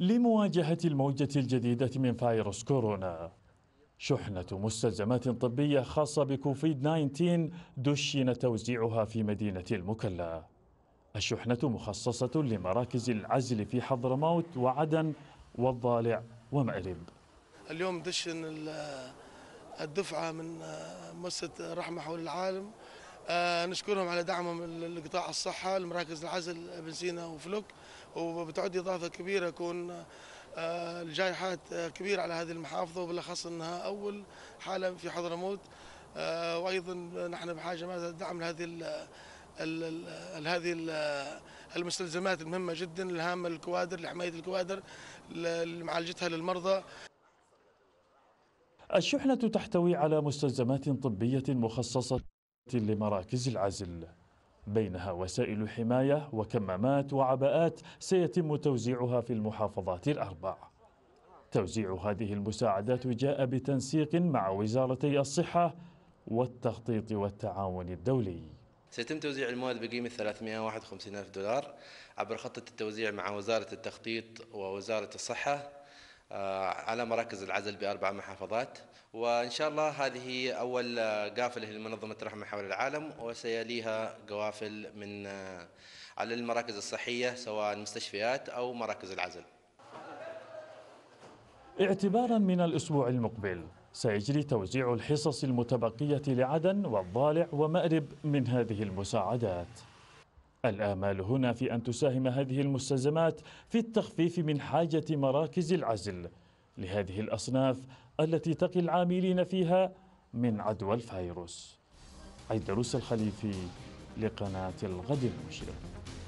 لمواجهة الموجة الجديدة من فيروس كورونا شحنة مستلزمات طبية خاصة بكوفيد 19 دشن توزيعها في مدينة المكلا الشحنة مخصصة لمراكز العزل في حضرموت وعدن والضالع ومأرب اليوم دشن الدفعة من مؤسسة رحمة حول العالم آه، نشكرهم على دعمهم لقطاع الصحة لمراكز العزل بن سينا وفلوك وبتعد إضافة كبيرة كون آه، الجائحات آه، كبيرة على هذه المحافظة وبالأخص أنها أول حالة في حضرموت وأيضا نحن بحاجة ماذا دعم لهذه هذه المستلزمات المهمة جدا الهامة للكوادر لحماية الكوادر لمعالجتها للمرضى الشحنة تحتوي على مستلزمات طبية مخصصة لمراكز العزل بينها وسائل حماية وكمامات وعباءات سيتم توزيعها في المحافظات الأربع توزيع هذه المساعدات جاء بتنسيق مع وزارتي الصحة والتخطيط والتعاون الدولي سيتم توزيع المواد بقيمة 351 ألف دولار عبر خطة التوزيع مع وزارة التخطيط ووزارة الصحة آه، على مراكز العزل بأربع محافظات وإن شاء الله هذه أول آه، قافلة لمنظمة الرحمة حول العالم وسيليها قوافل من آه، على المراكز الصحية سواء المستشفيات أو مراكز العزل اعتبارا من الأسبوع المقبل سيجري توزيع الحصص المتبقية لعدن والضالع ومأرب من هذه المساعدات الآمال هنا في أن تساهم هذه المستلزمات في التخفيف من حاجة مراكز العزل لهذه الأصناف التي تقي العاملين فيها من عدوى الفيروس عيدروس الخليفي لقناة الغد المشرق